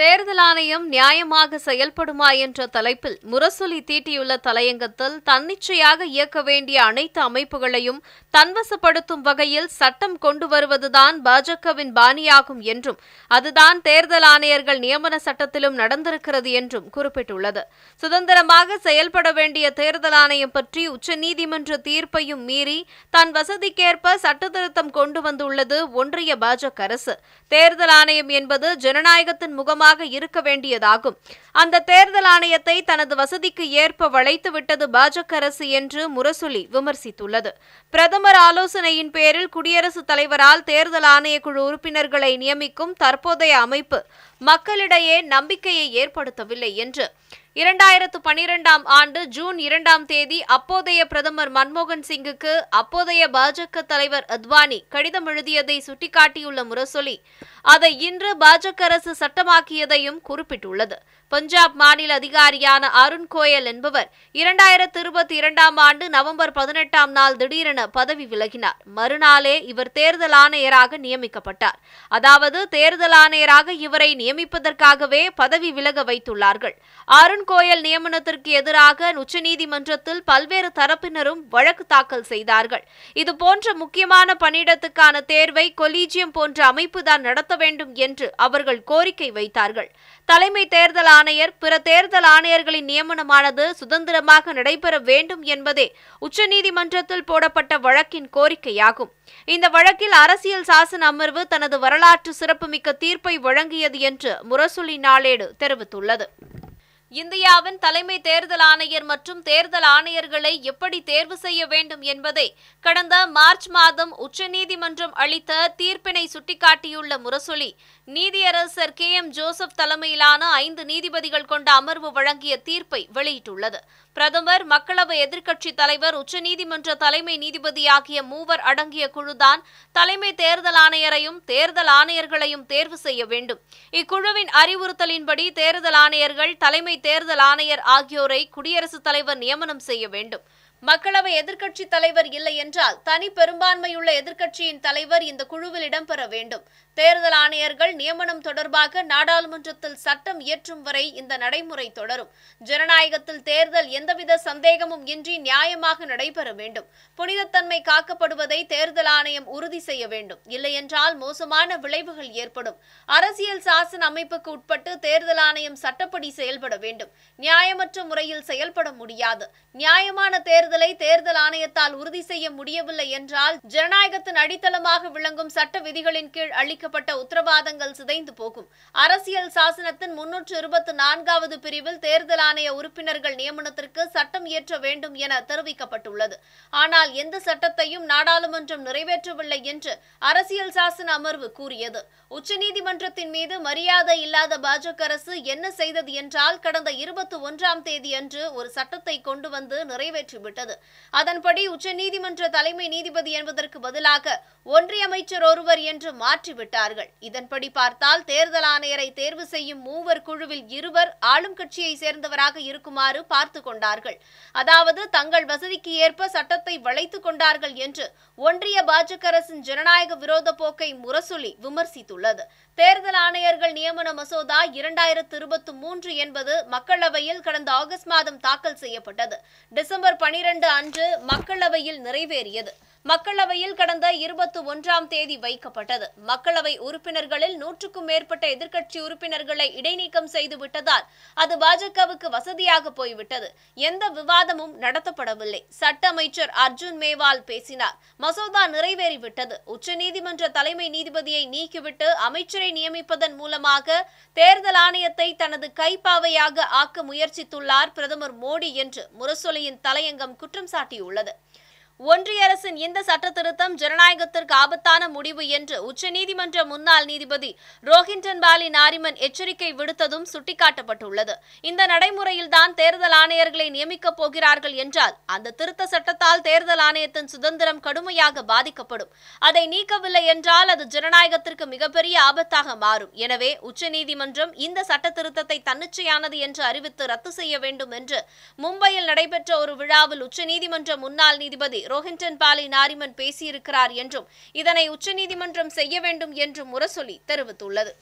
தேர்தல் ஆணையம் நியாயமாக செயல்படுமா என்ற தலைப்பில் முரசொலி தீட்டியுள்ள தலையங்கத்தில் தன்னிச்சையாக இயக்க வேண்டிய அனைத்து அமைப்புகளையும் தன்வசப்படுத்தும் வகையில் சட்டம் கொண்டு வருவதுதான் பாஜகவின் பாணியாகும் என்றும் அதுதான் தேர்தல் ஆணையர்கள் நியமன சட்டத்திலும் நடந்திருக்கிறது என்றும் குறிப்பிட்டுள்ளது சுதந்திரமாக செயல்பட வேண்டிய தேர்தல் ஆணையம் பற்றி உச்சநீதிமன்ற தீர்ப்பையும் மீறி தன் வசதிக்கேற்ப சட்டத்திருத்தம் கொண்டு வந்துள்ளது ஒன்றிய பாஜக அரசு தேர்தல் ஆணையம் என்பது ஜனநாயகத்தின் முகமாக கவனமாக இருக்க வேண்டியதாகும் அந்த தேர்தல் ஆணையத்தை தனது வசதிக்கு ஏற்ப வளைத்துவிட்டது பாஜக அரசு என்று முரசொலி விமர்சித்துள்ளது பிரதமர் ஆலோசனையின் பேரில் குடியரசுத் தலைவரால் தேர்தல் ஆணையக்குழு உறுப்பினர்களை நியமிக்கும் தற்போதைய அமைப்பு மக்களிடையே நம்பிக்கையை ஏற்படுத்தவில்லை என்று இரண்டாயிரத்து பனிரெண்டாம் ஆண்டு ஜூன் இரண்டாம் தேதி அப்போதைய பிரதமர் மன்மோகன் சிங்குக்கு அப்போதைய பாஜக தலைவர் அத்வானி கடிதம் எழுதியதை சுட்டிக்காட்டியுள்ள முரசொலி அதை இன்று பாஜக அரசு சட்டமாக்கியதையும் குறிப்பிட்டுள்ளது பஞ்சாப் மாநில அதிகாரியான அருண் கோயல் என்பவர் இரண்டாயிரத்து இருபத்தி இரண்டாம் ஆண்டு நவம்பர் பதினெட்டாம் நாள் திடீரென பதவி விலகினார் மறுநாளே இவர் தேர்தல் ஆணையராக நியமிக்கப்பட்டார் அதாவது தேர்தல் ஆணையராக இவரை நியமிப்பதற்காகவே பதவி விலக வைத்துள்ளார்கள் அருண் கோயல் நியமனத்திற்கு எதிராக உச்சநீதிமன்றத்தில் பல்வேறு தரப்பினரும் வழக்கு தாக்கல் செய்தார்கள் இதுபோன்ற முக்கியமான பணியிடத்துக்கான தேர்வை கொலீஜியம் போன்ற அமைப்புதான் நடத்த வேண்டும் என்று அவர்கள் கோரிக்கை வைத்தார்கள் தலைமை தேர்தல் ஆணையர் பிற தேர்தல் ஆணையர்களின் நியமனமானது சுதந்திரமாக நடைபெற வேண்டும் என்பதே உச்சநீதிமன்றத்தில் போடப்பட்ட வழக்கின் கோரிக்கையாகும் இந்த வழக்கில் அரசியல் சாசன அமர்வு தனது வரலாற்று சிறப்புமிக்க தீர்ப்பை வழங்கியது என்று என்று முரசொலி நாளேடு தெரிவித்துள்ளது இந்தியாவின் தலைமை தேர்தல் ஆணையர் மற்றும் தேர்தல் ஆணையர்களை எப்படி தேர்வு செய்ய வேண்டும் என்பதை கடந்த மார்ச் மாதம் உச்சநீதிமன்றம் அளித்த தீர்ப்பினை சுட்டிக்காட்டியுள்ள முரசொலி நீதியரசர் கே எம் ஜோசப் தலைமையிலான ஐந்து நீதிபதிகள் கொண்ட அமர்வு வழங்கிய தீர்ப்பை வெளியிட்டுள்ளது பிரதமர் மக்களவை எதிர்க்கட்சித் தலைவர் உச்சநீதிமன்ற தலைமை நீதிபதி ஆகிய மூவர் அடங்கிய குழுதான் தலைமை தேர்தல் ஆணையரையும் தேர்தல் ஆணையர்களையும் தேர்வு செய்ய வேண்டும் இக்குழுவின் அறிவுறுத்தலின்படி தேர்தல் ஆணையர்கள் தலைமை தேர்தல் ஆணையர் ஆகியோரை குடியரசுத் தலைவர் நியமனம் செய்ய வேண்டும் மக்களவை எதிர்க்கட்சி தலைவர் இல்லை என்றால் தனி பெரும்பான்மையுள்ள எதிர்க்கட்சியின் தலைவர் இந்த குழுவில் இடம்பெற வேண்டும் தேர்தல் ஆணையர்கள் நியமனம் தொடர்பாக நாடாளுமன்றத்தில் சட்டம் இயற்றும் வரை இந்த நடைமுறை தொடரும் ஜனநாயகத்தில் தேர்தல் எந்தவித சந்தேகமும் இன்றி நியாயமாக நடைபெற வேண்டும் புனிதத்தன்மை காக்கப்படுவதை தேர்தல் ஆணையம் உறுதி செய்ய வேண்டும் இல்லையென்றால் மோசமான விளைவுகள் ஏற்படும் அரசியல் சாசன அமைப்புக்கு உட்பட்டு தேர்தல் ஆணையம் சட்டப்படி செயல்பட வேண்டும் நியாயமற்ற முறையில் செயல்பட முடியாது நியாயமான தேர்தலை தேர்தல் ஆணையத்தால் உறுதி செய்ய முடியவில்லை என்றால் ஜனநாயகத்தின் அடித்தளமாக விளங்கும் சட்ட விதிகளின் கீழ் அளிக்க அளிக்கப்பட்ட உத்தரவாதங்கள் சிதைந்து போகும் அரசியல் சாசனத்தின் முன்னூற்று இருபத்தி நான்காவது பிரிவில் தேர்தல் ஆணைய உறுப்பினர்கள் நியமனத்திற்கு சட்டம் இயற்ற வேண்டும் என தெரிவிக்கப்பட்டுள்ளது ஆனால் எந்த சட்டத்தையும் நாடாளுமன்றம் நிறைவேற்றவில்லை என்று அரசியல் சாசன அமர்வு கூறியது உச்சநீதிமன்றத்தின் மீது மரியாதை இல்லாத பாஜக அரசு என்ன செய்தது என்றால் கடந்த இருபத்தி ஒன்றாம் தேதி அன்று ஒரு சட்டத்தை கொண்டு வந்து நிறைவேற்றிவிட்டது அதன்படி உச்சநீதிமன்ற தலைமை நீதிபதி என்பதற்கு பதிலாக ஒன்றிய அமைச்சர் ஒருவர் என்று மாற்றிவிட்டது விட்டார்கள் இதன்படி பார்த்தால் தேர்தல் ஆணையரை தேர்வு செய்யும் மூவர் குழுவில் இருவர் ஆளும் கட்சியை சேர்ந்தவராக இருக்குமாறு பார்த்து கொண்டார்கள் அதாவது தங்கள் வசதிக்கு ஏற்ப சட்டத்தை வளைத்துக் கொண்டார்கள் என்று ஒன்றிய பாஜக அரசின் ஜனநாயக விரோத போக்கை முரசொலி விமர்சித்துள்ளது தேர்தல் ஆணையர்கள் நியமன மசோதா இரண்டாயிரத்து இருபத்தி மூன்று என்பது மக்களவையில் கடந்த ஆகஸ்ட் மாதம் தாக்கல் செய்யப்பட்டது டிசம்பர் பனிரெண்டு அன்று மக்களவையில் நிறைவேறியது மக்களவையில் கடந்த இருபத்தி ஒன்றாம் தேதி வைக்கப்பட்டது மக்களவை உறுப்பினர்களில் நூற்றுக்கும் மேற்பட்ட எதிர்க்கட்சி உறுப்பினர்களை இடைநீக்கம் செய்துவிட்டதால் அது பாஜகவுக்கு வசதியாக போய்விட்டது எந்த விவாதமும் நடத்தப்படவில்லை சட்ட அமைச்சர் அர்ஜுன் மேவால் பேசினார் மசோதா நிறைவேறிவிட்டது உச்சநீதிமன்ற தலைமை நீதிபதியை நீக்கிவிட்டு அமைச்சரை நியமிப்பதன் மூலமாக தேர்தல் ஆணையத்தை தனது கைப்பாவையாக ஆக்க முயற்சித்துள்ளார் பிரதமர் மோடி என்று முரசொலியின் தலையங்கம் குற்றம் சாட்டியுள்ளது ஒன்றிய அரசின் இந்த சட்ட திருத்தம் ஜனநாயகத்திற்கு ஆபத்தான முடிவு என்று உச்சநீதிமன்ற முன்னாள் நீதிபதி ரோஹிண்டன் பாலி நாரிமன் எச்சரிக்கை விடுத்ததும் சுட்டிக்காட்டப்பட்டுள்ளது இந்த நடைமுறையில்தான் தேர்தல் ஆணையர்களை நியமிக்கப் போகிறார்கள் என்றால் அந்த திருத்த சட்டத்தால் தேர்தல் ஆணையத்தின் சுதந்திரம் கடுமையாக பாதிக்கப்படும் அதை நீக்கவில்லை என்றால் அது ஜனநாயகத்திற்கு மிகப்பெரிய ஆபத்தாக மாறும் எனவே உச்சநீதிமன்றம் இந்த சட்ட திருத்தத்தை தன்னிச்சையானது என்று அறிவித்து ரத்து செய்ய வேண்டும் என்று மும்பையில் நடைபெற்ற ஒரு விழாவில் உச்சநீதிமன்ற முன்னாள் நீதிபதி ரோஹிண்டன் பாலை நாரிமன் பேசியிருக்கிறார் என்றும் இதனை உச்சநீதிமன்றம் செய்ய வேண்டும் என்றும் முரசொலி தெரிவித்துள்ளது